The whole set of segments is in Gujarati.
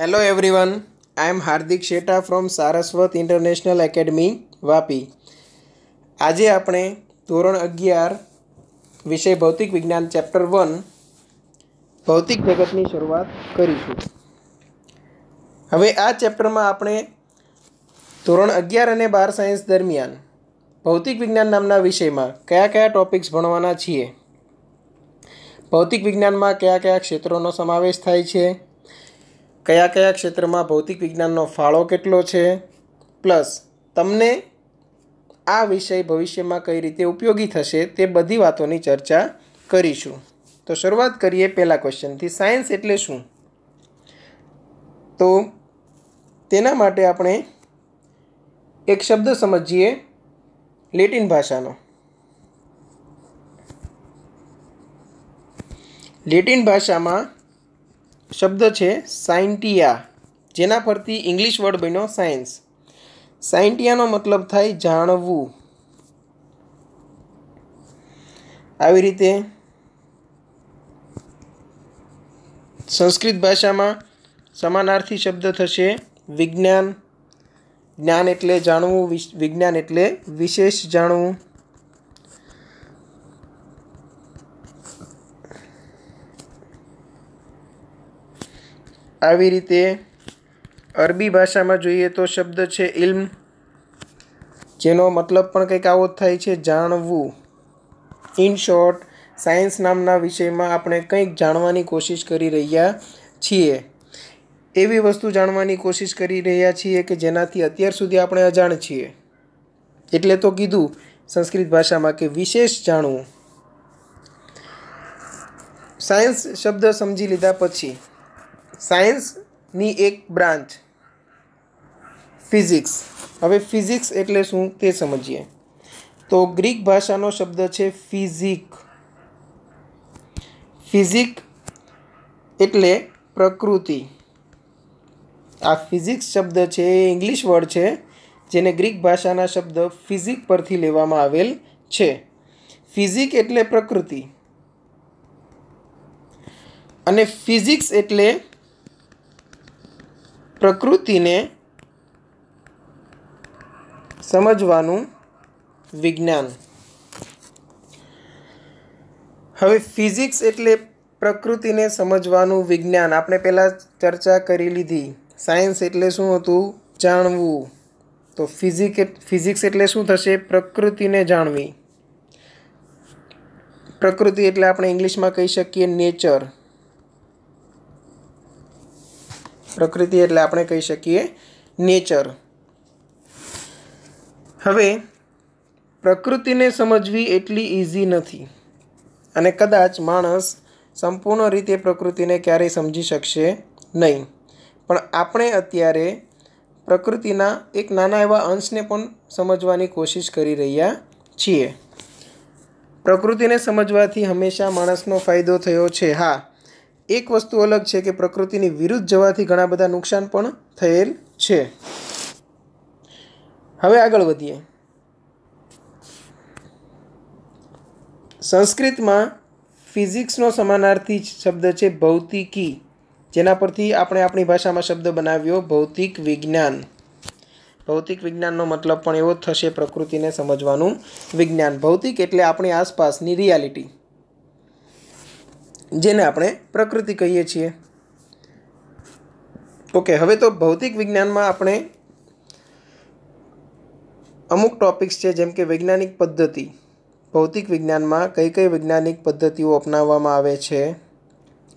hello everyone I am Hardik Sheta from Saraswat international academy Vapi આજે આપણે ધોરણ અગિયાર વિષય ભૌતિક વિજ્ઞાન ચેપ્ટર વન ભૌતિક જગતની શરૂઆત કરીશું હવે આ ચેપ્ટરમાં આપણે ધોરણ અગિયાર અને બાર સાયન્સ દરમિયાન ભૌતિક વિજ્ઞાન નામના વિષયમાં કયા કયા ટોપિક્સ ભણવાના છીએ ભૌતિક વિજ્ઞાનમાં કયા કયા ક્ષેત્રોનો સમાવેશ થાય છે કયા કયા ક્ષેત્રમાં ભૌતિક વિજ્ઞાનનો ફાળો કેટલો છે પ્લસ તમને આ વિષય ભવિષ્યમાં કઈ રીતે ઉપયોગી થશે તે બધી વાતોની ચર્ચા કરીશું તો શરૂઆત કરીએ પહેલાં ક્વેશ્ચનથી સાયન્સ એટલે શું તો તેના માટે આપણે એક શબ્દ સમજીએ લેટિન ભાષાનો લેટિન ભાષામાં શબ્દ છે સાયન્ટિયા જેના પરથી ઇંગ્લિશ વર્ડ બન્યો સાયન્સ સાયન્ટિયાનો મતલબ થાય જાણવું આવી રીતે સંસ્કૃત ભાષામાં સમાનાર્થી શબ્દ થશે વિજ્ઞાન જ્ઞાન એટલે જાણવું વિજ્ઞાન એટલે વિશેષ જાણવું આવી રીતે અરબી ભાષામાં જોઈએ તો શબ્દ છે ઇલ્મ જેનો મતલબ પણ કંઈક આવો થાય છે જાણવું ઇન શોર્ટ સાયન્સ નામના વિષયમાં આપણે કંઈક જાણવાની કોશિશ કરી રહ્યા છીએ એવી વસ્તુ જાણવાની કોશિશ કરી રહ્યા છીએ કે જેનાથી અત્યાર સુધી આપણે અજાણ છીએ એટલે તો કીધું સંસ્કૃત ભાષામાં કે વિશેષ જાણવું સાયન્સ શબ્દ સમજી લીધા પછી સાયન્સની એક બ્રાન્ચ ફિઝિક્સ હવે ફિઝિક્સ એટલે શું તે સમજીએ તો ગ્રીક ભાષાનો શબ્દ છે ફિઝિક ફિઝિક એટલે પ્રકૃતિ આ ફિઝિક્સ શબ્દ છે એ ઇંગ્લિશ વર્ડ છે જેને ગ્રીક ભાષાના શબ્દ ફિઝિક પરથી લેવામાં આવેલ છે ફિઝિક એટલે પ્રકૃતિ અને ફિઝિક્સ એટલે પ્રકૃતિને સમજવાનું વિજ્ઞાન હવે ફિઝિક્સ એટલે પ્રકૃતિને સમજવાનું વિજ્ઞાન આપણે પહેલાં ચર્ચા કરી લીધી સાયન્સ એટલે શું હતું જાણવું તો ફિઝિક ફિઝિક્સ એટલે શું થશે પ્રકૃતિને જાણવી પ્રકૃતિ એટલે આપણે ઇંગ્લિશમાં કહી શકીએ નેચર પ્રકૃતિ એટલે આપણે કહી શકીએ નેચર હવે પ્રકૃતિને સમજવી એટલી ઇઝી નથી અને કદાચ માણસ સંપૂર્ણ રીતે પ્રકૃતિને ક્યારેય સમજી શકશે નહીં પણ આપણે અત્યારે પ્રકૃતિના એક નાના એવા અંશને પણ સમજવાની કોશિશ કરી રહ્યા છીએ પ્રકૃતિને સમજવાથી હંમેશા માણસનો ફાયદો થયો છે હા એક વસ્તુ અલગ છે કે પ્રકૃતિની વિરુદ્ધ જવાથી ઘણા બધા નુકસાન પણ થયેલ છે હવે આગળ વધીએ સંસ્કૃતમાં ફિઝિક્સનો સમાનાર્થી શબ્દ છે ભૌતિકી જેના પરથી આપણે આપણી ભાષામાં શબ્દ બનાવ્યો ભૌતિક વિજ્ઞાન ભૌતિક વિજ્ઞાનનો મતલબ પણ એવો થશે પ્રકૃતિને સમજવાનું વિજ્ઞાન ભૌતિક એટલે આપણી આસપાસની રિયાલિટી જેને આપણે પ્રકૃતિ કહીએ છીએ ઓકે હવે તો ભૌતિક વિજ્ઞાનમાં આપણે અમુક ટોપિક્સ છે જેમ કે વૈજ્ઞાનિક પદ્ધતિ ભૌતિક વિજ્ઞાનમાં કઈ કઈ વૈજ્ઞાનિક પદ્ધતિઓ અપનાવવામાં આવે છે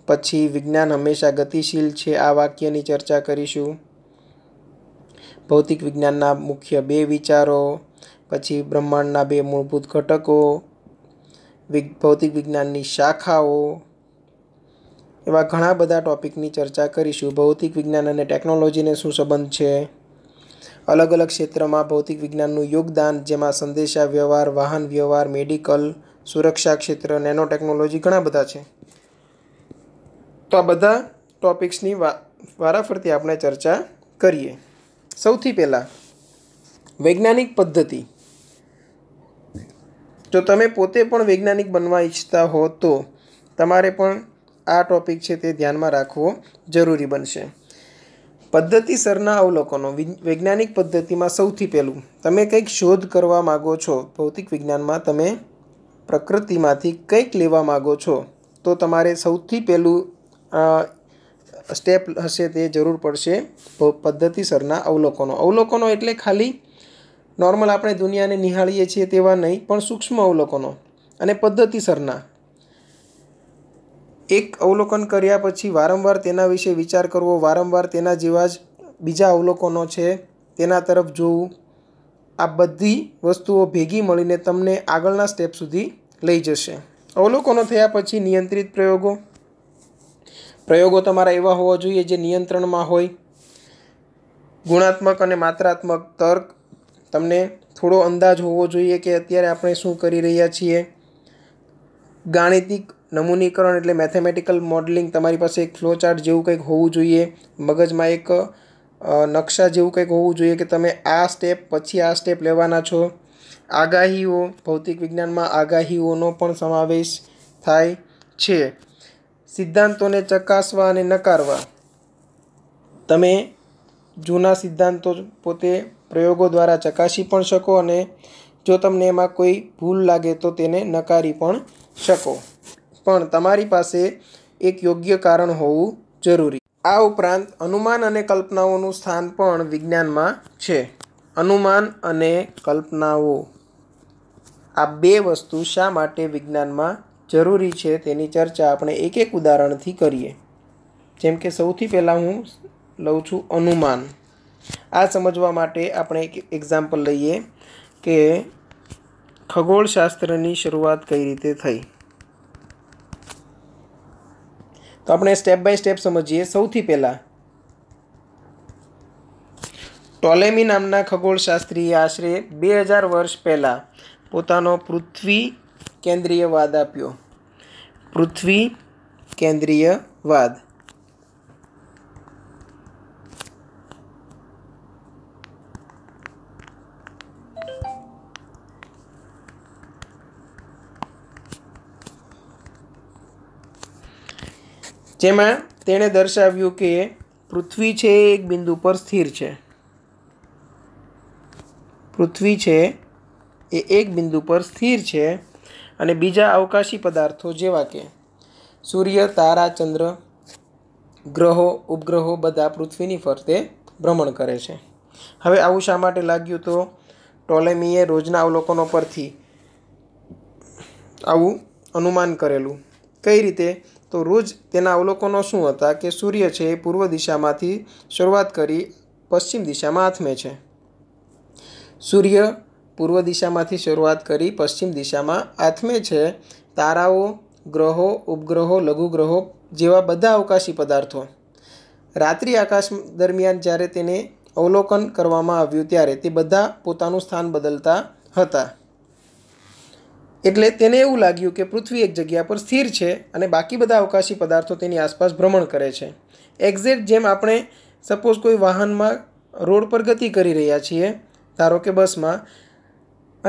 પછી વિજ્ઞાન હંમેશા ગતિશીલ છે આ વાક્યની ચર્ચા કરીશું ભૌતિક વિજ્ઞાનના મુખ્ય બે વિચારો પછી બ્રહ્માંડના બે મૂળભૂત ઘટકો ભૌતિક વિજ્ઞાનની શાખાઓ એવા ઘણા બધા ટૉપિકની ચર્ચા કરીશું ભૌતિક વિજ્ઞાન અને ટેકનોલોજીને શું સંબંધ છે અલગ અલગ ક્ષેત્રમાં ભૌતિક વિજ્ઞાનનું યોગદાન જેમાં સંદેશા વ્યવહાર વાહન વ્યવહાર મેડિકલ સુરક્ષા ક્ષેત્ર નેનો ટેકનોલોજી ઘણા બધા છે તો આ બધા ટૉપિક્સની વારાફરતી આપણે ચર્ચા કરીએ સૌથી પહેલાં વૈજ્ઞાનિક પદ્ધતિ જો તમે પોતે પણ વૈજ્ઞાનિક બનવા ઈચ્છતા હો તો તમારે પણ આ ટોપિક છે તે ધ્યાનમાં રાખવો જરૂરી બનશે પદ્ધતિસરના અવલોકનો વૈજ્ઞાનિક પદ્ધતિમાં સૌથી પહેલું તમે કંઈક શોધ કરવા માગો છો ભૌતિક વિજ્ઞાનમાં તમે પ્રકૃતિમાંથી કંઈક લેવા માગો છો તો તમારે સૌથી પહેલું સ્ટેપ હશે તે જરૂર પડશે પદ્ધતિસરના અવલોકનો અવલોકનો એટલે ખાલી નોર્મલ આપણે દુનિયાને નિહાળીએ છીએ તેવા નહીં પણ સૂક્ષ્મ અવલોકનો અને પદ્ધતિસરના એક અવલોકન કર્યા પછી વારંવાર તેના વિશે વિચાર કરવો વારંવાર તેના જેવા જ બીજા અવલોકનો છે તેના તરફ જોવું આ બધી વસ્તુઓ ભેગી મળીને તમને આગળના સ્ટેપ સુધી લઈ જશે અવલોકનો થયા પછી નિયંત્રિત પ્રયોગો પ્રયોગો તમારા એવા હોવા જોઈએ જે નિયંત્રણમાં હોય ગુણાત્મક અને માત્રાત્મક તર્ક તમને થોડો અંદાજ હોવો જોઈએ કે અત્યારે આપણે શું કરી રહ્યા છીએ ગાણિતિક નમૂનીકરણ એટલે મેથેમેટિકલ મોડલિંગ તમારી પાસે એક ફ્લો ચાર્ટ જેવું કંઈક હોવું જોઈએ મગજમાં એક નકશા જેવું કંઈક હોવું જોઈએ કે તમે આ સ્ટેપ પછી આ સ્ટેપ લેવાના છો આગાહીઓ ભૌતિક વિજ્ઞાનમાં આગાહીઓનો પણ સમાવેશ થાય છે સિદ્ધાંતોને ચકાસવા અને નકારવા તમે જૂના સિદ્ધાંતો પોતે પ્રયોગો દ્વારા ચકાસી પણ શકો અને જો તમને એમાં કોઈ ભૂલ લાગે તો તેને નકારી પણ શકો પણ તમારી પાસે એક યોગ્ય કારણ હોવું જરૂરી આ ઉપરાંત અનુમાન અને કલ્પનાઓનું સ્થાન પણ વિજ્ઞાનમાં છે અનુમાન અને કલ્પનાઓ આ બે વસ્તુ શા માટે વિજ્ઞાનમાં જરૂરી છે તેની ચર્ચા આપણે એક એક ઉદાહરણથી કરીએ જેમ કે સૌથી પહેલાં હું લઉં છું અનુમાન આ સમજવા માટે આપણે એક એક્ઝામ્પલ લઈએ કે ખગોળશાસ્ત્રની શરૂઆત કઈ રીતે થઈ તો આપણે સ્ટેપ બાય સ્ટેપ સમજીએ સૌથી પહેલાં ટોલેમી નામના ખગોળશાસ્ત્રીએ આશરે બે હજાર વર્ષ પહેલાં પોતાનો પૃથ્વી કેન્દ્રીયવાદ આપ્યો પૃથ્વી કેન્દ્રીયવાદ જેમાં તેણે દર્શાવ્યું કે પૃથ્વી છે એક બિંદુ પર સ્થિર છે પૃથ્વી છે એ એક બિંદુ પર સ્થિર છે અને બીજા અવકાશી પદાર્થો જેવા કે સૂર્ય તારા ચંદ્ર ગ્રહો ઉપગ્રહો બધા પૃથ્વીની ફરતે ભ્રમણ કરે છે હવે આવું શા માટે લાગ્યું તો ટોલેમીએ રોજના અવલોકનો પરથી આવું અનુમાન કરેલું કઈ રીતે તો રોજ તેના અવલોકનો શું હતા કે સૂર્ય છે એ પૂર્વ દિશામાંથી શરૂઆત કરી પશ્ચિમ દિશામાં આથમે છે સૂર્ય પૂર્વ દિશામાંથી શરૂઆત કરી પશ્ચિમ દિશામાં આથમે છે તારાઓ ગ્રહો ઉપગ્રહો લઘુગ્રહો જેવા બધા અવકાશી પદાર્થો રાત્રિ આકાશ દરમિયાન જ્યારે તેને અવલોકન કરવામાં આવ્યું ત્યારે તે બધા પોતાનું સ્થાન બદલતા હતા એટલે તેને એવું લાગ્યું કે પૃથ્વી એક જગ્યા પર સ્થિર છે અને બાકી બધા અવકાશી પદાર્થો તેની આસપાસ ભ્રમણ કરે છે એક્ઝેક્ટ જેમ આપણે સપોઝ કોઈ વાહનમાં રોડ પર ગતિ કરી રહ્યા છીએ ધારો કે બસમાં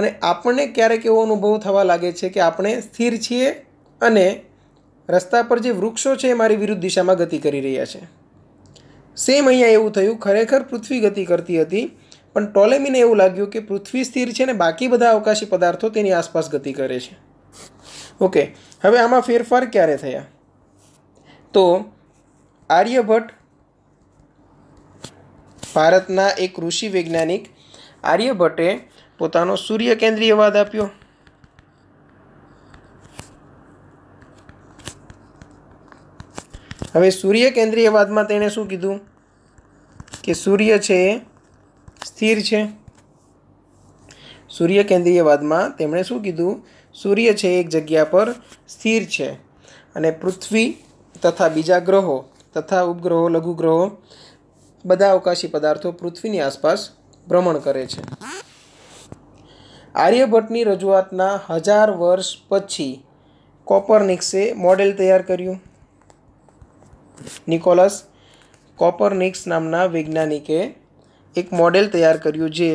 અને આપણને ક્યારેક એવો અનુભવ થવા લાગે છે કે આપણે સ્થિર છીએ અને રસ્તા પર જે વૃક્ષો છે એ મારી વિરુદ્ધ દિશામાં ગતિ કરી રહ્યા છે સેમ અહીંયા એવું થયું ખરેખર પૃથ્વી ગતિ કરતી હતી પણ ટોલેમીને એવું લાગ્યું કે પૃથ્વી સ્થિર છે ને બાકી બધા અવકાશી પદાર્થો તેની આસપાસ ગતિ કરે છે ઓકે હવે આમાં ફેરફાર ક્યારે થયા તો આર્યભટ્ટ ભારતના એક ઋષિ વૈજ્ઞાનિક આર્યભટ્ટે પોતાનો સૂર્ય કેન્દ્રીય વાદ આપ્યો હવે સૂર્ય કેન્દ્રીય કેન્દ્રીયવાદમાં તેણે શું કીધું કે સૂર્ય છે એ સ્થિર છે સૂર્ય કેન્દ્રીયવાદમાં તેમણે શું કીધું સૂર્ય છે એક જગ્યા પર સ્થિર છે અને પૃથ્વી તથા બીજા ગ્રહો તથા ઉપગ્રહો લઘુગ્રહો બધા અવકાશી પદાર્થો પૃથ્વીની આસપાસ ભ્રમણ કરે છે આર્યભટ્ટની રજૂઆતના હજાર વર્ષ પછી કોપરનિક્સે મોડેલ તૈયાર કર્યું નિકોલસ કોપરનિક્સ નામના વૈજ્ઞાનિકે એક મોડેલ તૈયાર કર્યું જે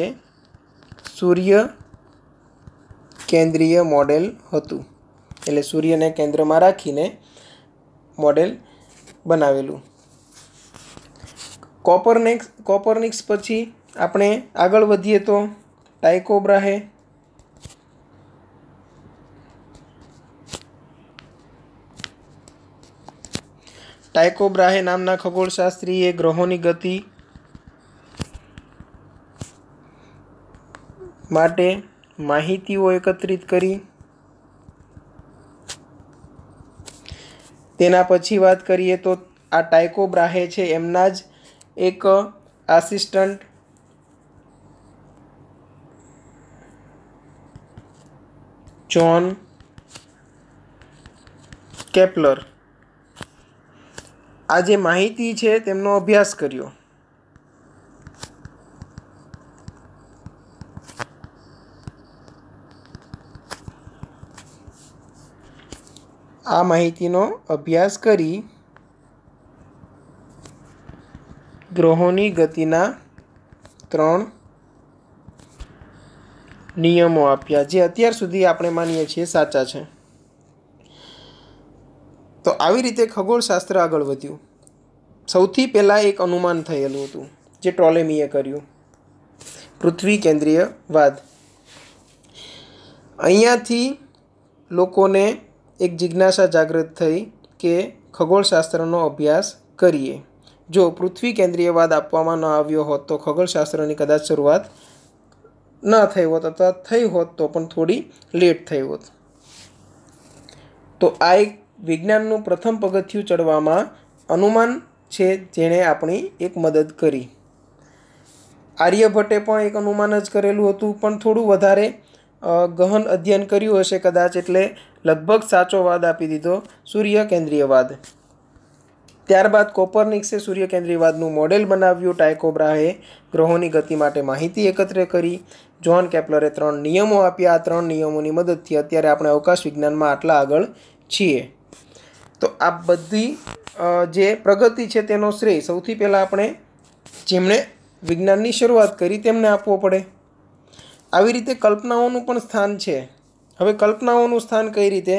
સૂર્ય કેન્દ્રીય મોડેલ હતું એટલે સૂર્યને કેન્દ્રમાં રાખીને મોડેલ બનાવેલું કોપરનેક્સ કોપરનિક્સ પછી આપણે આગળ વધીએ તો ટાઇકોબ્રાહે બ્રાહે ટાઇકો બ્રાહે નામના ખગોળશાસ્ત્રીએ ગ્રહોની ગતિ માટે માહિતીઓ એકત્રિત કરી તેના પછી વાત કરીએ તો આ ટાઇકો બ્રાહે છે એમના જ એક આસિસ્ટન્ટ જોન કેપલર આ જે માહિતી છે તેમનો અભ્યાસ કર્યો આ માહિતીનો અભ્યાસ કરી ગ્રહોની ગતિના ત્રણ નિયમો આપ્યા જે અત્યાર સુધી આપણે માનીએ છીએ સાચા છે તો આવી રીતે ખગોળશાસ્ત્ર આગળ વધ્યું સૌથી પહેલાં એક અનુમાન થયેલું હતું જે ટોલેમીએ કર્યું પૃથ્વી કેન્દ્રીય વાદ અહીંયાથી લોકોને એક જિજ્ઞાસા જાગૃત થઈ કે ખગોળશાસ્ત્રનો અભ્યાસ કરીએ જો પૃથ્વી કેન્દ્રીયવાદ આપવામાં ન આવ્યો હોત તો ખગોળશાસ્ત્રની કદાચ શરૂઆત ન થઈ હોત અથવા થઈ હોત તો પણ થોડી લેટ થઈ હોત તો આ એક વિજ્ઞાનનું પ્રથમ પગથિયું ચડવામાં અનુમાન છે જેણે આપણી એક મદદ કરી આર્યભટ્ટે પણ એક અનુમાન જ કરેલું હતું પણ થોડું વધારે ગહન અધ્યયન કર્યું હશે કદાચ એટલે લગભગ સાચો વાદ આપી દીધો સૂર્ય કેન્દ્રીયવાદ ત્યારબાદ કોપરનિક્સે સૂર્ય કેન્દ્રીયવાદનું મોડેલ બનાવ્યું ટાયકો ગ્રહોની ગતિ માટે માહિતી એકત્ર કરી જ્હોન કેપ્લરે ત્રણ નિયમો આપ્યા આ ત્રણ નિયમોની મદદથી અત્યારે આપણે અવકાશ વિજ્ઞાનમાં આટલા આગળ છીએ તો આ બધી જે પ્રગતિ છે તેનો શ્રેય સૌથી પહેલાં આપણે જેમણે વિજ્ઞાનની શરૂઆત કરી તેમને આપવો પડે આવી રીતે કલ્પનાઓનું પણ સ્થાન છે હવે કલ્પનાઓનું સ્થાન કઈ રીતે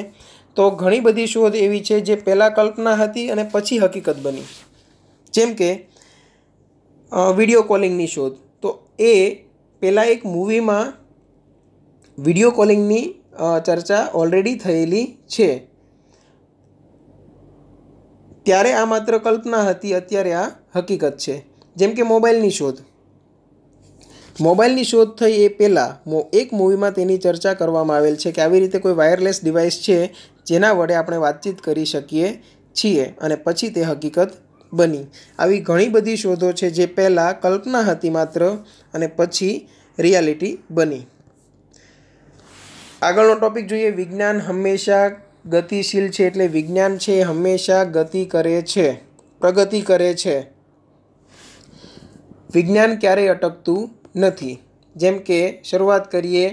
તો ઘણી બધી શોધ એવી છે જે પહેલાં કલ્પના હતી અને પછી હકીકત બની જેમ કે વિડીયો કોલિંગની શોધ તો એ પહેલાં એક મૂવીમાં વિડીયો કોલિંગની ચર્ચા ઓલરેડી થયેલી છે ત્યારે આ માત્ર કલ્પના હતી અત્યારે આ હકીકત છે જેમ કે મોબાઈલની શોધ મોબાઈલની શોધ થઈ એ પહેલાં એક મૂવીમાં તેની ચર્ચા કરવામાં આવેલ છે કે આવી રીતે કોઈ વાયરલેસ ડિવાઇસ છે જેના વડે આપણે વાતચીત કરી શકીએ છીએ અને પછી તે હકીકત બની આવી ઘણી બધી શોધો છે જે પહેલાં કલ્પના હતી માત્ર અને પછી રિયાલિટી બની આગળનો ટોપિક જોઈએ વિજ્ઞાન હંમેશા ગતિશીલ છે એટલે વિજ્ઞાન છે એ હંમેશા ગતિ કરે છે પ્રગતિ કરે છે વિજ્ઞાન ક્યારેય અટકતું નથી જેમ કે શરૂઆત કરીએ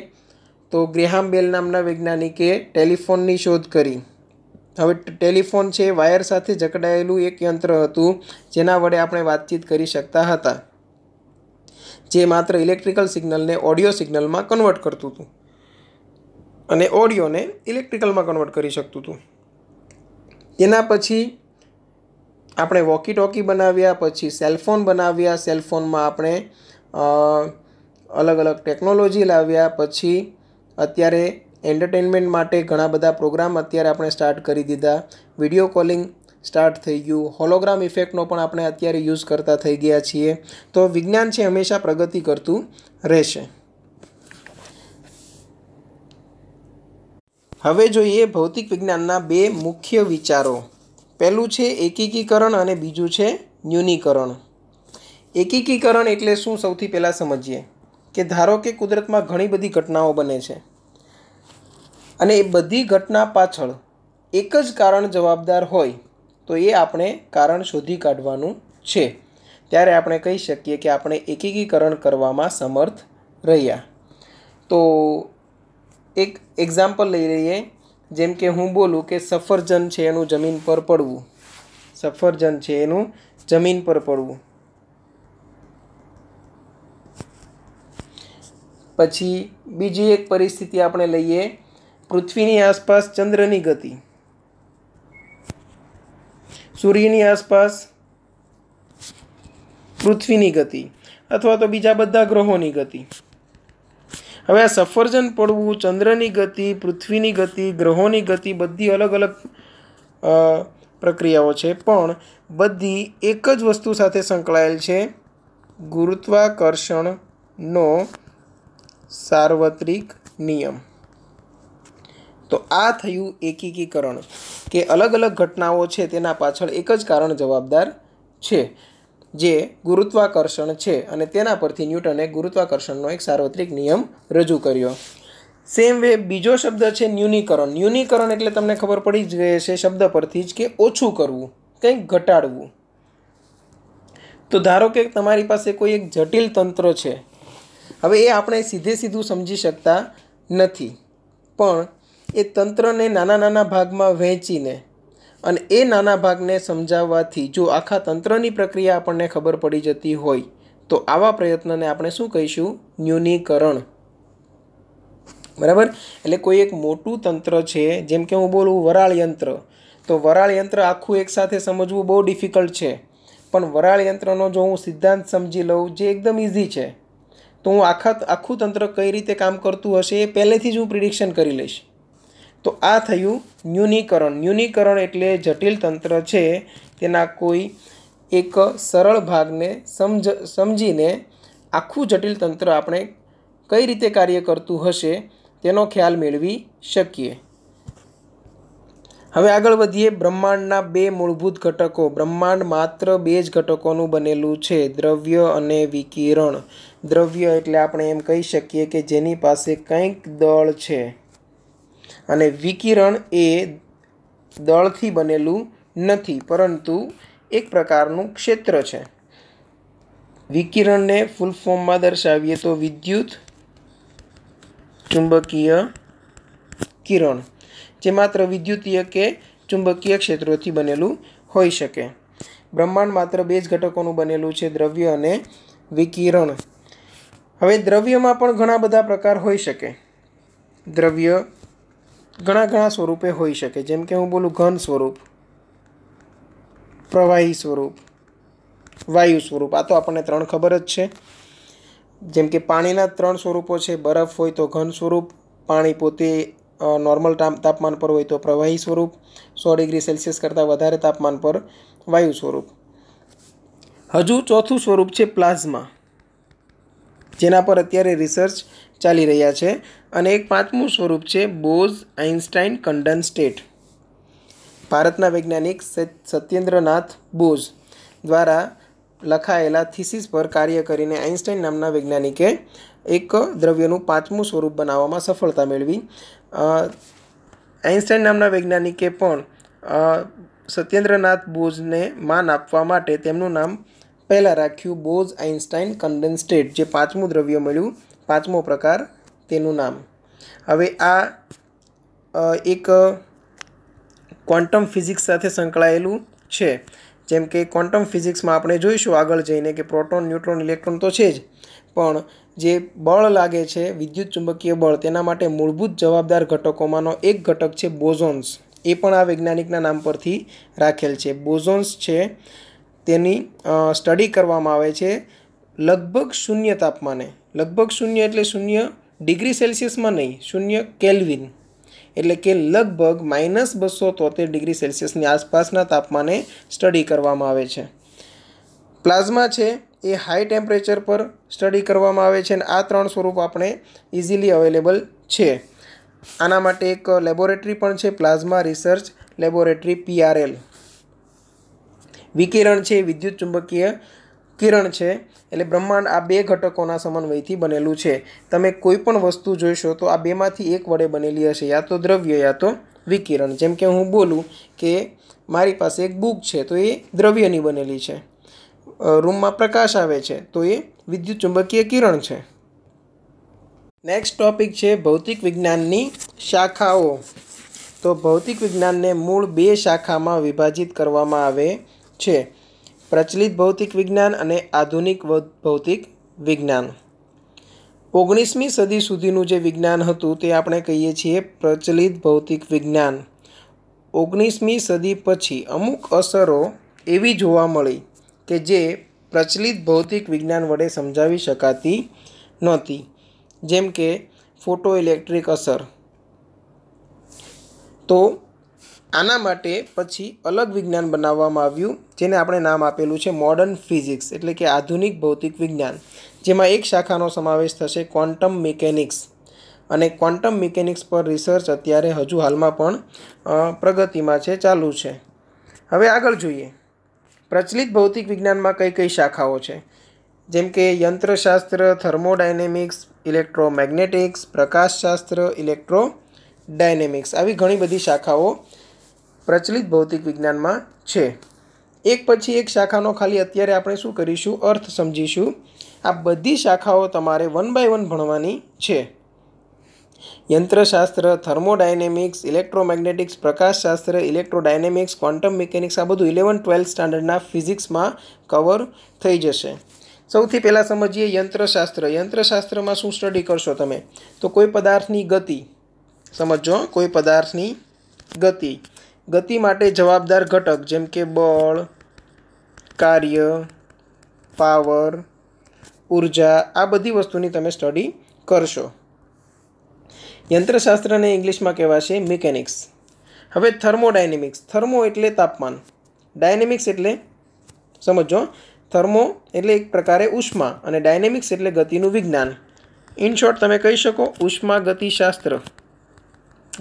તો ગ્રેહામ બેલ નામના વૈજ્ઞાનિકે ટેલિફોનની શોધ કરી હવે ટેલિફોન છે વાયર સાથે જકડાયેલું એક યંત્ર હતું જેના વડે આપણે વાતચીત કરી શકતા હતા જે માત્ર ઇલેક્ટ્રિકલ સિગ્નલને ઓડિયો સિગ્નલમાં કન્વર્ટ કરતું હતું અને ઓડિયોને ઇલેક્ટ્રિકલમાં કન્વર્ટ કરી શકતું હતું તેના પછી આપણે વોકી ટોકી બનાવ્યા પછી સેલફોન બનાવ્યા સેલફોનમાં આપણે અલગ અલગ ટેકનોલોજી લાવ્યા પછી અત્યારે એન્ટરટેનમેન્ટ માટે ઘણા બધા પ્રોગ્રામ અત્યારે આપણે સ્ટાર્ટ કરી દીધા વિડીયો કોલિંગ સ્ટાર્ટ થઈ ગયું હોલોગ્રામ ઇફેક્ટનો પણ આપણે અત્યારે યુઝ કરતા થઈ ગયા છીએ તો વિજ્ઞાન છે હંમેશા પ્રગતિ કરતું રહેશે હવે જોઈએ ભૌતિક વિજ્ઞાનના બે મુખ્ય વિચારો પહેલું છે એકીકીકરણ અને બીજું છે ન્યૂનીકરણ એકીકીકરણ એટલે શું સૌથી પહેલાં સમજીએ કે ધારો કે કુદરતમાં ઘણી બધી ઘટનાઓ બને છે અને એ બધી ઘટના પાછળ એક જ કારણ જવાબદાર હોય તો એ આપણે કારણ શોધી કાઢવાનું છે ત્યારે આપણે કહી શકીએ કે આપણે એકીકીકરણ કરવામાં સમર્થ રહ્યા તો એક એક્ઝામ્પલ લઈ લઈએ જેમ કે હું બોલું કે સફરજન છે એનું જમીન પર પડવું સફરજન છે એનું જમીન પર પડવું પછી બીજી એક પરિસ્થિતિ આપણે લઈએ પૃથ્વીની આસપાસ ચંદ્રની ગતિ સૂર્યની આસપાસ પૃથ્વીની ગતિ અથવા તો બીજા બધા ગ્રહોની ગતિ હવે આ સફરજન પડવું ચંદ્રની ગતિ પૃથ્વીની ગતિ ગ્રહોની ગતિ બધી અલગ અલગ પ્રક્રિયાઓ છે પણ બધી એક જ વસ્તુ સાથે સંકળાયેલ છે ગુરુત્વાકર્ષણનો સાર્વત્રિક નિયમ તો આ થયું એકીકીકરણ કે અલગ અલગ ઘટનાઓ છે તેના પાછળ એક જ કારણ જવાબદાર છે જે ગુરુત્વાકર્ષણ છે અને તેના પરથી ન્યૂટને ગુરુત્વાકર્ષણનો એક સાર્વત્રિક નિયમ રજૂ કર્યો સેમ વે બીજો શબ્દ છે ન્યૂનીકરણ ન્યૂનીકરણ એટલે તમને ખબર પડી જ ગઈ છે શબ્દ પરથી જ કે ઓછું કરવું કંઈક ઘટાડવું તો ધારો કે તમારી પાસે કોઈ એક જટિલ તંત્ર છે હવે એ આપણે સીધે સીધું સમજી શકતા નથી પણ એ તંત્રને નાના નાના ભાગમાં વહેંચીને અને એ નાના ભાગને સમજાવવાથી જો આખા તંત્રની પ્રક્રિયા આપણને ખબર પડી જતી હોય તો આવા પ્રયત્નને આપણે શું કહીશું ન્યૂનીકરણ બરાબર એટલે કોઈ એક મોટું તંત્ર છે જેમ કે હું બોલું વરાળ યંત્ર તો વરાળ યંત્ર આખું એકસાથે સમજવું બહુ ડિફિકલ્ટ છે પણ વરાળ યંત્રનો જો હું સિદ્ધાંત સમજી લઉં જે એકદમ ઇઝી છે તો હું આખા આખું તંત્ર કઈ રીતે કામ કરતું હશે એ પહેલેથી જ હું પ્રિડિક્શન કરી લઈશ તો આ થયું ન્યૂનીકરણ ન્યૂનીકરણ એટલે જટિલ તંત્ર છે તેના કોઈ એક સરળ ભાગને સમજ સમજીને આખું જટિલ તંત્ર આપણે કઈ રીતે કાર્ય કરતું હશે તેનો ખ્યાલ મેળવી શકીએ હવે આગળ વધીએ બ્રહ્માંડના બે મૂળભૂત ઘટકો બ્રહ્માંડ માત્ર બે જ ઘટકોનું બનેલું છે દ્રવ્ય અને વિકિરણ દ્રવ્ય એટલે આપણે એમ કહી શકીએ કે જેની પાસે કંઈક દળ છે અને વિકિરણ એ દળથી બનેલું નથી પરંતુ એક પ્રકારનું ક્ષેત્ર છે વિકિરણને ફૂલ ફોર્મમાં દર્શાવીએ તો વિદ્યુત ચુંબકીય કિરણ જે માત્ર વિદ્યુતીય કે ચુંબકીય ક્ષેત્રોથી બનેલું હોઈ શકે બ્રહ્માંડ માત્ર બે જ ઘટકોનું બનેલું છે દ્રવ્ય અને વિકિરણ હવે દ્રવ્યમાં પણ ઘણા બધા પ્રકાર હોઈ શકે દ્રવ્ય ઘણા ઘણા સ્વરૂપે હોઈ શકે જેમ કે હું બોલું ઘન સ્વરૂપ પ્રવાહી સ્વરૂપ વાયુ સ્વરૂપ આ તો આપણને ત્રણ ખબર જ છે જેમ કે પાણીના ત્રણ સ્વરૂપો છે બરફ હોય તો ઘન સ્વરૂપ પાણી પોતે નોર્મલ તાપમાન પર હોય તો પ્રવાહી સ્વરૂપ સો ડિગ્રી સેલ્સિયસ કરતાં વધારે તાપમાન પર વાયુ સ્વરૂપ હજુ ચોથું સ્વરૂપ છે પ્લાઝમા જેના પર અત્યારે રિસર્ચ ચાલી રહ્યા છે અને એક પાંચમું સ્વરૂપ છે બોઝ આઇન્સ્ટાઇન કંડન સ્ટેટ ભારતના વૈજ્ઞાનિક સત્યેન્દ્રનાથ બોઝ દ્વારા લખાયેલા થિસિસ પર કાર્ય કરીને આઇન્સ્ટાઇન નામના વૈજ્ઞાનિકે એક દ્રવ્યનું પાંચમું સ્વરૂપ બનાવવામાં સફળતા મેળવી આઇન્સ્ટાઇન નામના વૈજ્ઞાનિકે પણ સત્યેન્દ્રનાથ બોઝને માન આપવા માટે તેમનું નામ પહેલાં રાખ્યું બોઝ આઇન્સ્ટાઇન કન્ડેન્સ્ટેટ જે પાંચમું દ્રવ્ય મળ્યું પાંચમો પ્રકાર તેનું નામ હવે આ એક ક્વોન્ટમ ફિઝિક્સ સાથે સંકળાયેલું છે જેમ કે ક્વોન્ટમ ફિઝિક્સમાં આપણે જોઈશું આગળ જઈને કે પ્રોટોન ન્યુટ્રોન ઇલેક્ટ્રોન તો છે જ પણ જે બળ લાગે છે વિદ્યુત ચુંબકીય બળ તેના માટે મૂળભૂત જવાબદાર ઘટકોમાંનો એક ઘટક છે બોઝોન્સ એ પણ આ વૈજ્ઞાનિકના નામ પરથી રાખેલ છે બોઝોન્સ છે તેની સ્ટડી કરવામાં આવે છે લગભગ શૂન્ય તાપમાને લગભગ શૂન્ય એટલે શૂન્ય ડિગ્રી સેલ્સિયસમાં નહીં શૂન્ય કેલ્વિન એટલે કે લગભગ માઇનસ બસો તોતેર ડિગ્રી સેલ્સિયસની આસપાસના તાપમાને સ્ટડી કરવામાં આવે છે પ્લાઝમા છે એ હાઈ ટેમ્પરેચર પર સ્ટડી કરવામાં આવે છે અને આ ત્રણ સ્વરૂપ આપણે ઇઝીલી અવેલેબલ છે આના માટે એક લેબોરેટરી પણ છે પ્લાઝમા રિસર્ચ લેબોરેટરી પીઆરએલ વિકિરણ છે વિદ્યુત ચુંબકીય કિરણ છે એટલે બ્રહ્માંડ આ બે ઘટકોના સમન્વયથી બનેલું છે તમે કોઈ પણ વસ્તુ જોઈશો તો આ બેમાંથી એક વડે બનેલી હશે યા તો દ્રવ્ય યા તો વિકિરણ જેમ કે હું બોલું કે મારી પાસે એક બુક છે તો એ દ્રવ્યની બનેલી છે રૂમમાં પ્રકાશ આવે છે તો એ વિદ્યુત ચુંબકીય કિરણ છે નેક્સ્ટ ટોપિક છે ભૌતિક વિજ્ઞાનની શાખાઓ તો ભૌતિક વિજ્ઞાનને મૂળ બે શાખામાં વિભાજિત કરવામાં આવે છે પ્રચલિત ભૌતિક વિજ્ઞાન અને આધુનિક ભૌતિક વિજ્ઞાન ઓગણીસમી સદી સુધીનું જે વિજ્ઞાન હતું તે આપણે કહીએ છીએ પ્રચલિત ભૌતિક વિજ્ઞાન ઓગણીસમી સદી પછી અમુક અસરો એવી જોવા મળી કે જે પ્રચલિત ભૌતિક વિજ્ઞાન વડે સમજાવી શકાતી નહોતી જેમ કે ફોટો ઇલેક્ટ્રિક અસર તો આના માટે પછી અલગ વિજ્ઞાન બનાવવામાં આવ્યું જેને આપણે નામ આપેલું છે મોડર્ન ફિઝિક્સ એટલે કે આધુનિક ભૌતિક વિજ્ઞાન જેમાં એક શાખાનો સમાવેશ થશે ક્વોન્ટમ મિકેનિક્સ અને ક્વોન્ટમ મિકેનિક્સ પર રિસર્ચ અત્યારે હજુ હાલમાં પણ પ્રગતિમાં છે ચાલુ છે હવે આગળ જોઈએ પ્રચલિત ભૌતિક વિજ્ઞાનમાં કઈ કઈ શાખાઓ છે જેમ કે યંત્રશાસ્ત્ર થર્મોડાયનેમિક્સ ઇલેક્ટ્રોમેગ્નેટિક્સ પ્રકાશશાસ્ત્ર ઇલેક્ટ્રો ડાયનેમિક્સ આવી ઘણી બધી શાખાઓ પ્રચલિત ભૌતિક વિજ્ઞાનમાં છે એક પછી એક શાખાનો ખાલી અત્યારે આપણે શું કરીશું અર્થ સમજીશું આ બધી શાખાઓ તમારે વન બાય વન ભણવાની છે યંત્રશાસ્ત્ર થર્મોડાયનેમિક્સ ઇલેક્ટ્રોમેગ્નેટિક્સ પ્રકાશશાસ્ત્ર ઇલેક્ટ્રોડાયનેમિક્સ ક્વોન્ટમ મિકેનિક્સ આ બધું ઇલેવન ટ્વેલ્થ સ્ટાન્ડર્ડના ફિઝિક્સમાં કવર થઈ જશે સૌથી પહેલાં સમજીએ યંત્રશાસ્ત્ર યંત્રશાસ્ત્રમાં શું સ્ટડી કરશો તમે તો કોઈ પદાર્થની ગતિ સમજો કોઈ પદાર્થની ગતિ ગતિ માટે જવાબદાર ઘટક જેમ કે બળ કાર્ય પાવર ઉર્જા આ બધી વસ્તુની તમે સ્ટડી કરશો યંત્રશાસ્ત્રને ઇંગ્લિશમાં કહેવાશે મિકેનિક્સ હવે થર્મોડાયનેમિક્સ થર્મો એટલે તાપમાન ડાયનેમિક્સ એટલે સમજો થર્મો એટલે એક પ્રકારે ઉષ્મા અને ડાયનેમિક્સ એટલે ગતિનું વિજ્ઞાન ઇન શોર્ટ તમે કહી શકો ઉષ્મા ગતિશાસ્ત્ર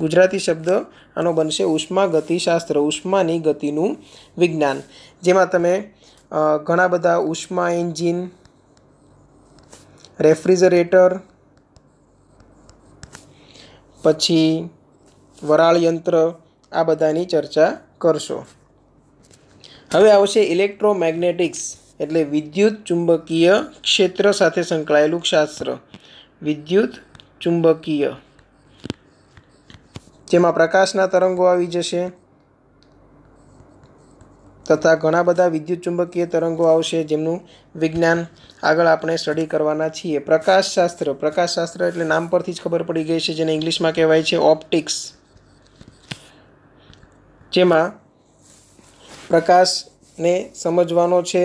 ગુજરાતી શબ્દ આનો બનશે ઉષ્મા ગતિશાસ્ત્ર ઉષ્માની ગતિનું વિજ્ઞાન જેમાં તમે ઘણા બધા ઉષ્મા એન્જિન રેફ્રિજરેટર પછી વરાળ યંત્ર આ બધાની ચર્ચા કરશો હવે આવશે ઇલેક્ટ્રોમેગ્નેટિક્સ એટલે વિદ્યુત ચુંબકીય ક્ષેત્ર સાથે સંકળાયેલું શાસ્ત્ર વિદ્યુત ચુંબકીય જેમાં પ્રકાશના તરંગો આવી જશે તથા ઘણા બધા વિદ્યુત ચુંબકીય તરંગો આવશે જેમનું વિજ્ઞાન આગળ આપણે સ્ટડી કરવાના છીએ પ્રકાશશાસ્ત્ર પ્રકાશશાસ્ત્ર એટલે નામ પરથી જ ખબર પડી ગઈ છે જેને ઇંગ્લિશમાં કહેવાય છે ઓપ્ટિક્સ જેમાં પ્રકાશને સમજવાનો છે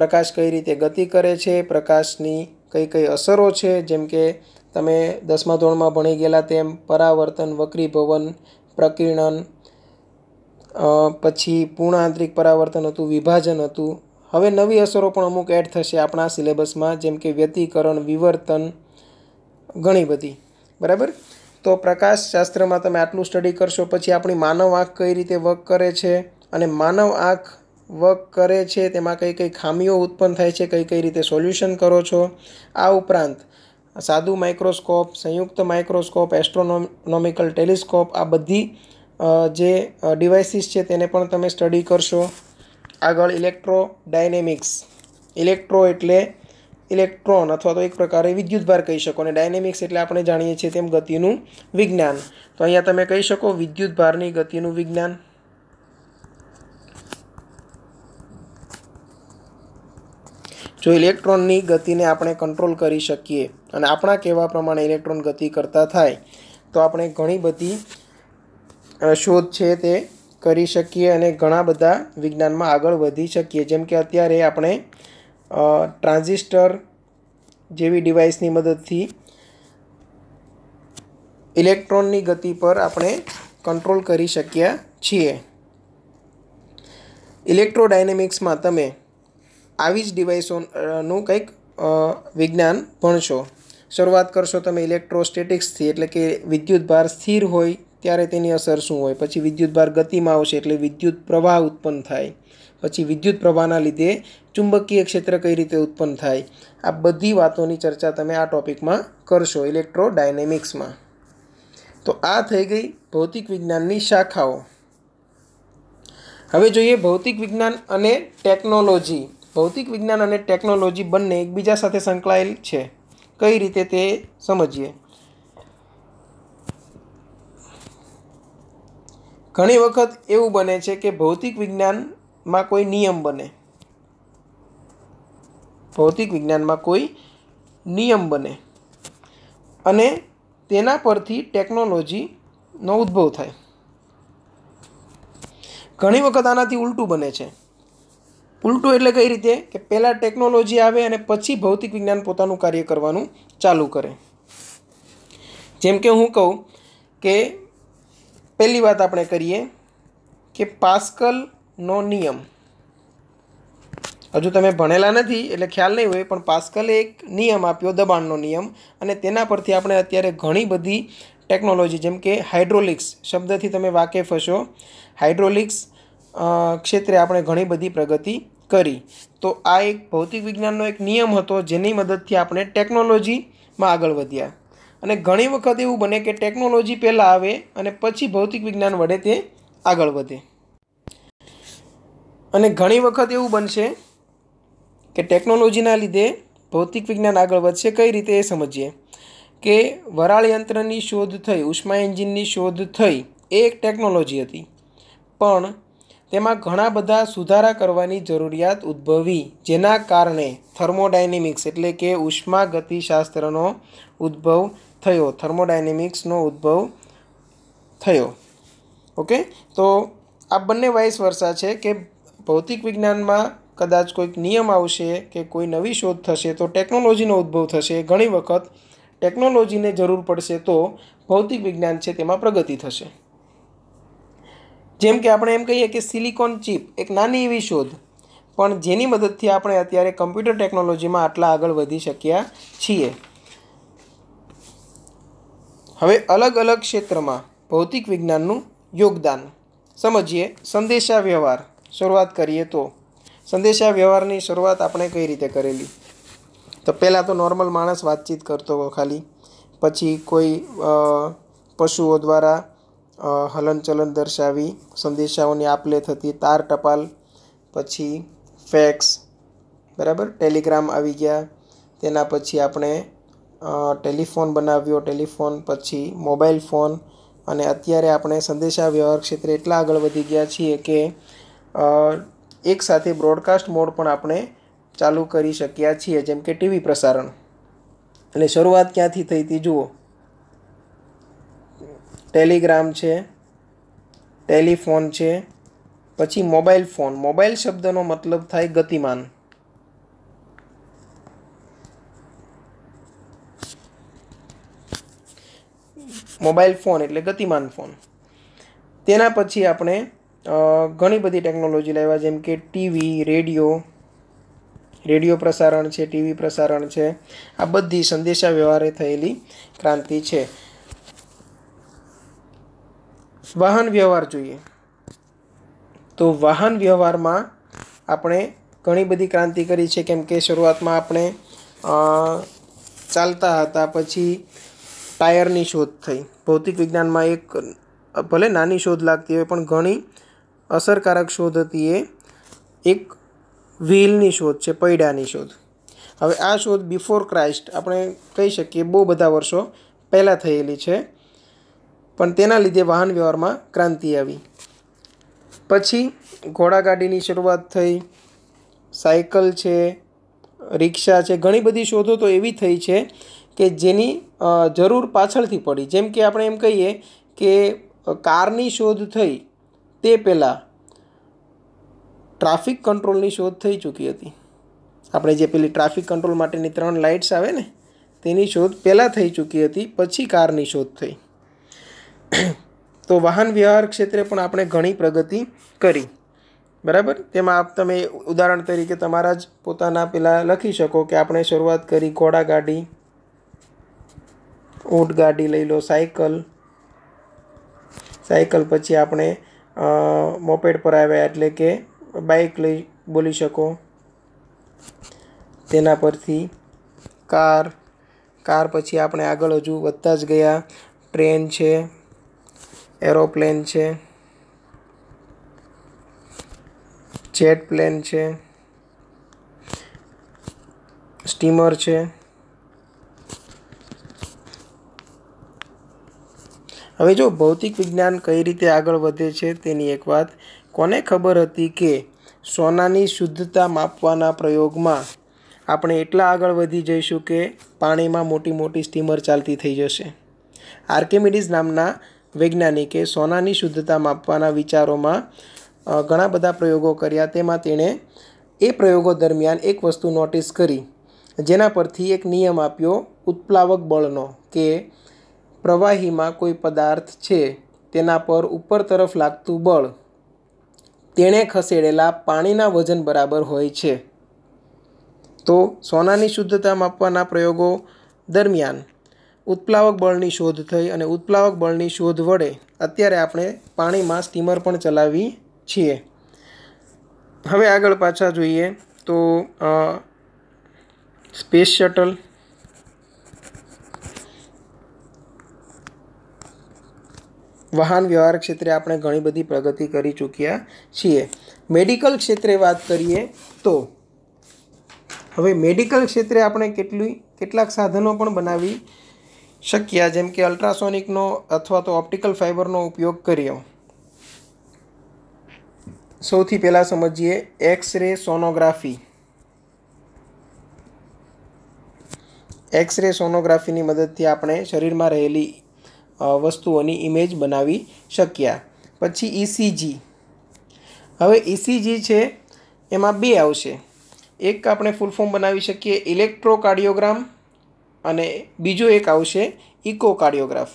પ્રકાશ કઈ રીતે ગતિ કરે છે પ્રકાશની કઈ કઈ અસરો છે જેમ કે તમે દસમા ધોરણમાં ભણી ગયેલા તેમ પરાવર્તન વક્રીભવન પ્રકીર્ણન પછી પૂર્ણ આંતરિક પરાવર્તન હતું વિભાજન હતું હવે નવી અસરો પણ અમુક એડ થશે આપણા સિલેબસમાં જેમ કે વ્યતિકરણ વિવર્તન ઘણી બધી બરાબર તો પ્રકાશ શાસ્ત્રમાં તમે આટલું સ્ટડી કરશો પછી આપણી માનવ આંખ કઈ રીતે વર્ક કરે છે અને માનવ આંખ વર્ક કરે છે તેમાં કઈ કઈ ખામીઓ ઉત્પન્ન થાય છે કઈ કઈ રીતે સોલ્યુશન કરો છો આ ઉપરાંત સાદું માઇક્રોસ્કોપ સંયુક્ત માઇક્રોસ્કોપ એસ્ટ્રોનોમિકલ ટેલિસ્કોપ આ બધી જે ડિવાઇસીસ છે તેને પણ તમે સ્ટડી કરશો આગળ ઇલેક્ટ્રો ડાયનેમિક્સ ઇલેક્ટ્રો એટલે ઇલેક્ટ્રોન અથવા તો એક પ્રકારે વિદ્યુતભાર કહી શકો અને ડાયનેમિક્સ એટલે આપણે જાણીએ છીએ તેમ ગતિનું વિજ્ઞાન તો અહીંયા તમે કહી શકો વિદ્યુતભારની ગતિનું વિજ્ઞાન જો ઇલેક્ટ્રોનની ગતિને આપણે કંટ્રોલ કરી શકીએ અને આપણા કહેવા પ્રમાણે ઇલેક્ટ્રોન ગતિ કરતા થાય તો આપણે ઘણી બધી શોધ છે તે કરી શકીએ અને ઘણા બધા વિજ્ઞાનમાં આગળ વધી શકીએ જેમ કે અત્યારે આપણે ટ્રાન્ઝિસ્ટર જેવી ડિવાઇસની મદદથી ઇલેક્ટ્રોનની ગતિ પર આપણે કંટ્રોલ કરી શક્યા છીએ ઇલેક્ટ્રોડાયનેમિક્સમાં તમે આવી જ ડિવાઇસોનું કંઈક વિજ્ઞાન ભણશો શરૂઆત કરશો તમે ઇલેક્ટ્રોસ્ટેટિક્સથી એટલે કે વિદ્યુતભાર સ્થિર હોય ત્યારે તેની અસર શું હોય પછી વિદ્યુતભાર ગતિમાં આવશે એટલે વિદ્યુત પ્રવાહ ઉત્પન્ન થાય પછી વિદ્યુત પ્રવાહના લીધે ચુંબકીય ક્ષેત્ર કઈ રીતે ઉત્પન્ન થાય આ બધી વાતોની ચર્ચા તમે આ ટૉપિકમાં કરશો ઇલેક્ટ્રોડાયનેમિક્સમાં તો આ થઈ ગઈ ભૌતિક વિજ્ઞાનની શાખાઓ હવે જોઈએ ભૌતિક વિજ્ઞાન અને ટેકનોલોજી ભૌતિક વિજ્ઞાન અને ટેકનોલોજી બંને એકબીજા સાથે સંકળાયેલ છે કઈ રીતે તે સમજીએ ઘણી વખત એવું બને છે કે ભૌતિક વિજ્ઞાનમાં કોઈ નિયમ બને ભૌતિક વિજ્ઞાનમાં કોઈ નિયમ બને અને તેના પરથી ટેકનોલોજીનો ઉદ્ભવ થાય ઘણી વખત આનાથી ઉલટું બને છે ઉલટું એટલે કઈ રીતે કે પહેલાં ટેકનોલોજી આવે અને પછી ભૌતિક વિજ્ઞાન પોતાનું કાર્ય કરવાનું ચાલુ કરે જેમ કે હું કહું કે પહેલી વાત આપણે કરીએ કે પાસ્કલનો નિયમ હજુ તમે ભણેલા નથી એટલે ખ્યાલ નહીં હોય પણ પાસ્કલે એક નિયમ આપ્યો દબાણનો નિયમ અને તેના પરથી આપણે અત્યારે ઘણી બધી ટેકનોલોજી જેમ કે હાઇડ્રોલિક્સ શબ્દથી તમે વાકેફ હશો હાઇડ્રોલિક્સ ક્ષેત્રે આપણે ઘણી બધી પ્રગતિ કરી તો આ એક ભૌતિક વિજ્ઞાનનો એક નિયમ હતો જેની મદદથી આપણે ટેકનોલોજીમાં આગળ વધ્યા અને ઘણી વખત એવું બને કે ટેકનોલોજી પહેલાં આવે અને પછી ભૌતિક વિજ્ઞાન વડે તે આગળ વધે અને ઘણી વખત એવું બનશે કે ટેકનોલોજીના લીધે ભૌતિક વિજ્ઞાન આગળ વધશે કઈ રીતે એ સમજીએ કે વરાળ યંત્રની શોધ થઈ ઉષ્મા એન્જિનની શોધ થઈ એ એક ટેકનોલોજી હતી પણ તેમાં ઘણા બધા સુધારા કરવાની જરૂરિયાત ઉદ્ભવી જેના કારણે થર્મોડાયનેમિક્સ એટલે કે ઉષ્મા ગતિશાસ્ત્રનો ઉદ્ભવ થયો થર્મોડાયનેમિક્સનો ઉદ્ભવ થયો ઓકે તો આ બંને વાઇસ વર્ષા છે કે ભૌતિક વિજ્ઞાનમાં કદાચ કોઈક નિયમ આવશે કે કોઈ નવી શોધ થશે તો ટેકનોલોજીનો ઉદ્ભવ થશે ઘણી વખત ટેકનોલોજીને જરૂર પડશે તો ભૌતિક વિજ્ઞાન છે તેમાં પ્રગતિ થશે જેમ કે આપણે એમ કહીએ કે સિલિકોન ચીપ એક નાની એવી શોધ પણ જેની મદદથી આપણે અત્યારે કમ્પ્યુટર ટેકનોલોજીમાં આટલા આગળ વધી શક્યા છીએ હવે અલગ અલગ ક્ષેત્રમાં ભૌતિક વિજ્ઞાનનું યોગદાન સમજીએ સંદેશા વ્યવહાર શરૂઆત કરીએ તો સંદેશા વ્યવહારની શરૂઆત આપણે કઈ રીતે કરેલી તો પહેલાં તો નોર્મલ માણસ વાતચીત કરતો ખાલી પછી કોઈ પશુઓ દ્વારા હલનચલન દર્શાવી સંદેશાઓની આપ લે થતી તાર ટપાલ પછી ફેક્સ બરાબર ટેલિગ્રામ આવી ગયા તેના પછી આપણે ટેલિફોન બનાવ્યો ટેલિફોન પછી મોબાઈલ ફોન અને અત્યારે આપણે સંદેશા વ્યવહાર ક્ષેત્રે એટલા આગળ વધી ગયા છીએ કે એક સાથે બ્રોડકાસ્ટ મોડ પણ આપણે ચાલુ કરી શક્યા છીએ જેમ કે ટીવી પ્રસારણ એટલે શરૂઆત ક્યાંથી થઈ હતી જુઓ ટેલિગ્રામ છે ટેલિફોન છે પછી મોબાઈલ ફોન મોબાઈલ શબ્દનો મતલબ થાય ગતિમાન મોબાઈલ ફોન એટલે ગતિમાન ફોન તેના પછી આપણે ઘણી બધી ટેકનોલોજી લાવ્યા જેમ કે ટીવી રેડિયો રેડિયો પ્રસારણ છે ટીવી પ્રસારણ છે આ બધી સંદેશા વ્યવહારે થયેલી ક્રાંતિ છે વાહન વ્યવહાર જોઈએ તો વાહન વ્યવહારમાં આપણે ઘણી બધી ક્રાંતિ કરી છે કેમ કે શરૂઆતમાં આપણે ચાલતા હતા પછી ટાયરની શોધ થઈ ભૌતિક વિજ્ઞાનમાં એક ભલે નાની શોધ લાગતી હોય પણ ઘણી અસરકારક શોધ હતી એ એક વ્હીલની શોધ છે પૈડાની શોધ હવે આ શોધ બિફોર ક્રાઇસ્ટ આપણે કહી શકીએ બહુ બધા વર્ષો પહેલાં થયેલી છે પણ તેના લીધે વાહન વ્યવહારમાં ક્રાંતિ આવી પછી ઘોડાગાડીની શરૂઆત થઈ સાયકલ છે રિક્ષા છે ઘણી બધી શોધો તો એવી થઈ છે કે જેની જરૂર પાછળથી પડી જેમ કે આપણે એમ કહીએ કે કારની શોધ થઈ તે પહેલાં ટ્રાફિક કંટ્રોલની શોધ થઈ ચૂકી હતી આપણે જે પેલી ટ્રાફિક કંટ્રોલ માટેની ત્રણ લાઇટ્સ આવે ને તેની શોધ પહેલાં થઈ ચૂકી હતી પછી કારની શોધ થઈ તો વાહન વ્યવહાર ક્ષેત્રે પણ આપણે ઘણી પ્રગતિ કરી બરાબર તેમાં આપ તમે ઉદાહરણ તરીકે તમારા જ પોતાના પહેલાં લખી શકો કે આપણે શરૂઆત કરી ઘોડા ગાડી ઊંટ ગાડી લઈ લો સાયકલ સાયકલ પછી આપણે મોપેડ પર આવ્યા એટલે કે બાઇક લઈ બોલી શકો તેના પરથી કાર કાર પછી આપણે આગળ હજુ વધતા જ ગયા ટ્રેન છે એરોપ્લેન છે જેટ પ્લેન છે સ્ટીમર છે હવે જો ભૌતિક વિજ્ઞાન કઈ રીતે આગળ વધે છે તેની એક વાત કોને ખબર હતી કે સોનાની શુદ્ધતા માપવાના પ્રયોગમાં આપણે એટલા આગળ વધી જઈશું કે પાણીમાં મોટી મોટી સ્ટીમર ચાલતી થઈ જશે આર્કેમિડીઝ નામના વૈજ્ઞાનિકે સોનાની શુદ્ધતા માપવાના વિચારોમાં ઘણા બધા પ્રયોગો કર્યા તેમાં તેણે એ પ્રયોગો દરમિયાન એક વસ્તુ નોટિસ કરી જેના પરથી એક નિયમ આપ્યો ઉત્પ્લાવક બળનો કે પ્રવાહીમાં કોઈ પદાર્થ છે તેના પર ઉપર તરફ લાગતું બળ તેણે ખસેડેલા પાણીના વજન બરાબર હોય છે તો સોનાની શુદ્ધતા માપવાના પ્રયોગો દરમિયાન ઉત્પ્લાવક બળની શોધ થઈ અને ઉત્પ્લાવક બળની શોધ વડે અત્યારે આપણે પાણીમાં સ્ટીમર પણ ચલાવી છીએ હવે આગળ પાછા જોઈએ તો સ્પેસ શટલ વાહન વ્યવહાર ક્ષેત્રે આપણે ઘણી બધી પ્રગતિ કરી ચૂક્યા છીએ મેડિકલ ક્ષેત્રે વાત કરીએ તો હવે મેડિકલ ક્ષેત્રે આપણે કેટલી કેટલાક સાધનો પણ બનાવી શક્ય જેમ કે અલ્ટ્રાસોનિકનો અથવા તો ઓપ્ટિકલ ફાઇબરનો ઉપયોગ કર્યો સૌથી પહેલાં સમજીએ X ray sonography X ray સોનોગ્રાફીની મદદથી આપણે શરીરમાં રહેલી વસ્તુઓની ઇમેજ બનાવી શક્યા પછી ઇસીજી હવે ઇસીજી છે એમાં બે આવશે એક આપણે ફૂલ ફોર્મ બનાવી શકીએ ઇલેક્ટ્રોકાર્ડિયોગ્રામ અને બીજો એક આવશે ઇકોકાર્ડિયોગ્રાફ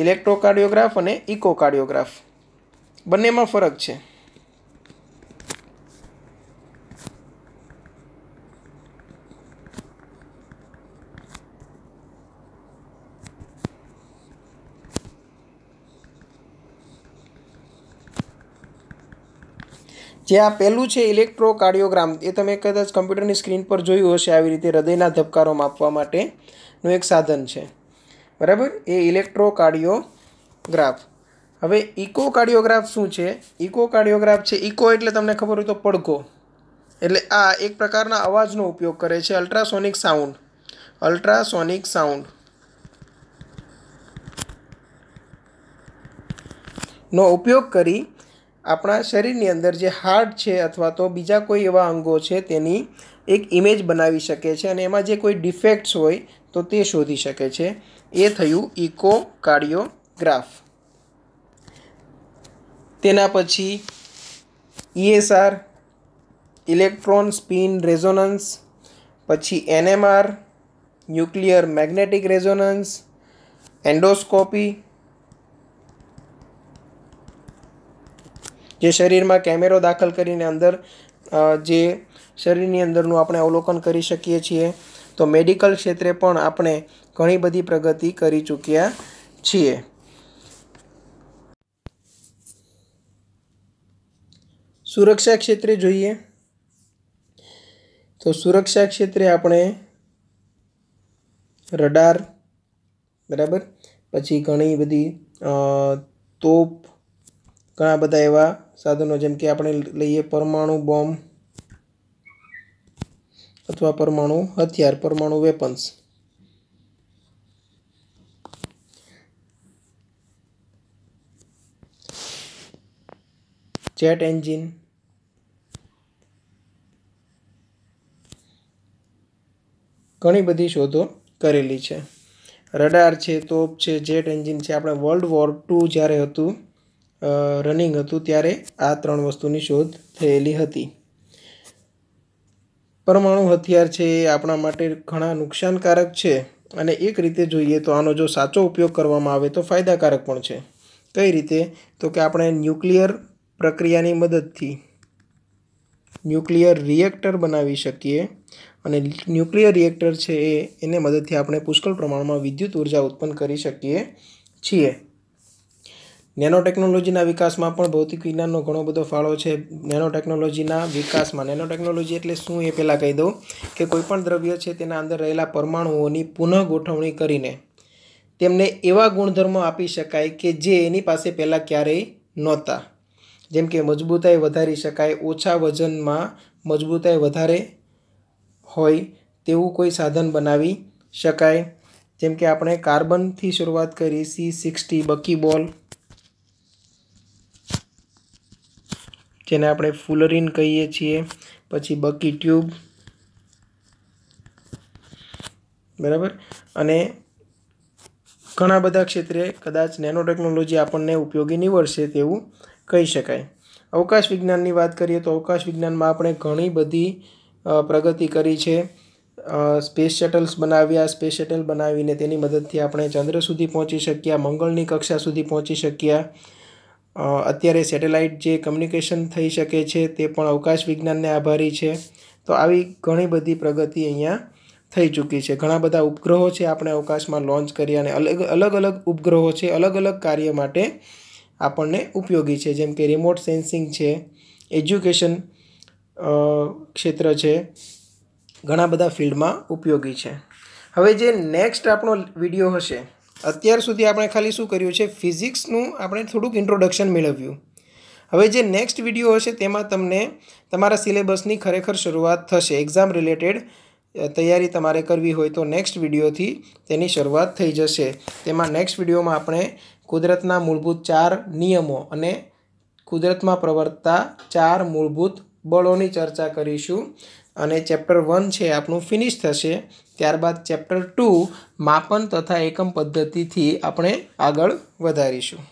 ઇલેક્ટ્રોકાર્ડિયોગ્રાફ અને ઇકોકાર્ડિયોગ્રાફ બંનેમાં ફરક છે જે આ પહેલું છે ઇલેક્ટ્રોકાર્ડિયોગ્રામ એ તમે કદાચ કમ્પ્યુટરની સ્ક્રીન પર જોયું હશે આવી રીતે હૃદયના ધબકારો માપવા માટેનું એક સાધન છે બરાબર એ ઇલેક્ટ્રોકાર્ડિયોગ્રાફ હવે ઇકોકાર્ડિયોગ્રાફ શું છે ઇકોકાર્ડિયોગ્રાફ છે ઇકો એટલે તમને ખબર હોય તો પડઘો એટલે આ એક પ્રકારના અવાજનો ઉપયોગ કરે છે અલ્ટ્રાસોનિક સાઉન્ડ અલ્ટ્રાસોનિક સાઉન્ડ નો ઉપયોગ કરી આપણા શરીરની અંદર જે હાર્ટ છે અથવા તો બીજા કોઈ એવા અંગો છે તેની એક ઇમેજ બનાવી શકે છે અને એમાં જે કોઈ ડિફેક્ટ્સ હોય તો તે શોધી શકે છે એ થયું ઇકો કાર્ડિયોગ્રાફ તેના પછી ઈએસઆર ઇલેક્ટ્રોન સ્પિન રેઝોનન્સ પછી NMR nuclear magnetic resonance endoscopy જે શરીરમાં કેમેરો દાખલ કરીને અંદર જે શરીરની અંદરનું આપણે અવલોકન કરી શકીએ છીએ તો મેડિકલ ક્ષેત્રે પણ આપણે ઘણી બધી પ્રગતિ કરી ચૂક્યા છીએ સુરક્ષા ક્ષેત્રે જોઈએ તો સુરક્ષા ક્ષેત્રે આપણે રડાર બરાબર પછી ઘણી બધી તોપ ઘણા બધા એવા સાધનો જેમ કે આપણે લઈએ પરમાણુ બોમ્બ અથવા પરમાણુ હથિયાર પરમાણુ વેપન્સ જેટ એન્જિન ઘણી બધી શોધો કરેલી છે રડાર છે તોપ છે જેટ એન્જિન છે આપણે વર્લ્ડ વોર ટુ જ્યારે હતું રનિંગ હતું ત્યારે આ ત્રણ વસ્તુની શોધ થયેલી હતી પરમાણુ હથિયાર છે એ આપણા માટે ઘણા નુકસાનકારક છે અને એક રીતે જોઈએ તો આનો જો સાચો ઉપયોગ કરવામાં આવે તો ફાયદાકારક પણ છે કઈ રીતે તો કે આપણે ન્યુક્લિયર પ્રક્રિયાની મદદથી ન્યુક્લિયર રિએક્ટર બનાવી શકીએ અને ન્યુક્લિયર રિએક્ટર છે એ એને મદદથી આપણે પુષ્કળ પ્રમાણમાં વિદ્યુત ઉર્જા ઉત્પન્ન કરી શકીએ છીએ નેનોટેકનોલોજીના વિકાસમાં પણ ભૌતિક વિજ્ઞાનનો ઘણો બધો ફાળો છે નેનો વિકાસમાં નેનોટેકનોલોજી એટલે શું એ પહેલાં કહી દઉં કે કોઈપણ દ્રવ્ય છે તેના અંદર રહેલા પરમાણુઓની પુનઃ ગોઠવણી કરીને તેમને એવા ગુણધર્મો આપી શકાય કે જે એની પાસે પહેલાં ક્યારેય નહોતા જેમ કે મજબૂતાઈ વધારી શકાય ઓછા વજનમાં મજબૂતાઈ વધારે હોય તેવું કોઈ સાધન બનાવી શકાય જેમ કે આપણે કાર્બનથી શરૂઆત કરી સી સિક્સટી બકી બોલ જેને આપણે ફુલરીન કહીએ છીએ પછી બકી ટ્યુબ બરાબર અને ઘણા બધા ક્ષેત્રે કદાચ નેનોટેકનોલોજી આપણને ઉપયોગી નિવડશે તેવું કહી શકાય અવકાશ વિજ્ઞાનની વાત કરીએ તો અવકાશ વિજ્ઞાનમાં આપણે ઘણી બધી પ્રગતિ કરી છે સ્પેસ શટલ્સ બનાવ્યા સ્પેસ શટલ બનાવીને તેની મદદથી આપણે ચંદ્ર સુધી પહોંચી શક્યા મંગળની કક્ષા સુધી પહોંચી શક્યા અત્યારે સેટેલાઇટ જે કમ્યુનિકેશન થઈ શકે છે તે પણ અવકાશ વિજ્ઞાનને આભારી છે તો આવી ઘણી બધી પ્રગતિ અહીંયા થઈ ચૂકી છે ઘણા બધા ઉપગ્રહો છે આપણે અવકાશમાં લોન્ચ કર્યા અને અલગ અલગ અલગ ઉપગ્રહો છે અલગ અલગ કાર્ય માટે આપણને ઉપયોગી છે જેમ કે રિમોટ સેન્સિંગ છે એજ્યુકેશન ક્ષેત્ર છે ઘણા બધા ફિલ્ડમાં ઉપયોગી છે હવે જે નેક્સ્ટ આપણો વિડીયો હશે અત્યાર સુધી આપણે ખાલી શું કર્યું છે ફિઝિક્સનું આપણે થોડુંક ઇન્ટ્રોડક્શન મેળવ્યું હવે જે નેક્સ્ટ વિડીયો હશે તેમાં તમને તમારા સિલેબસની ખરેખર શરૂઆત થશે એક્ઝામ રિલેટેડ તૈયારી તમારે કરવી હોય તો નેક્સ્ટ વિડીયોથી તેની શરૂઆત થઈ જશે તેમાં નેક્સ્ટ વિડીયોમાં આપણે કુદરતના મૂળભૂત ચાર નિયમો અને કુદરતમાં પ્રવર્તતા ચાર મૂળભૂત બળોની ચર્ચા કરીશું અને ચેપ્ટર વન છે આપણું ફિનિશ થશે ત્યારબાદ ચેપ્ટર ટુ માપન તથા એકમ પદ્ધતિથી આપણે આગળ વધારીશું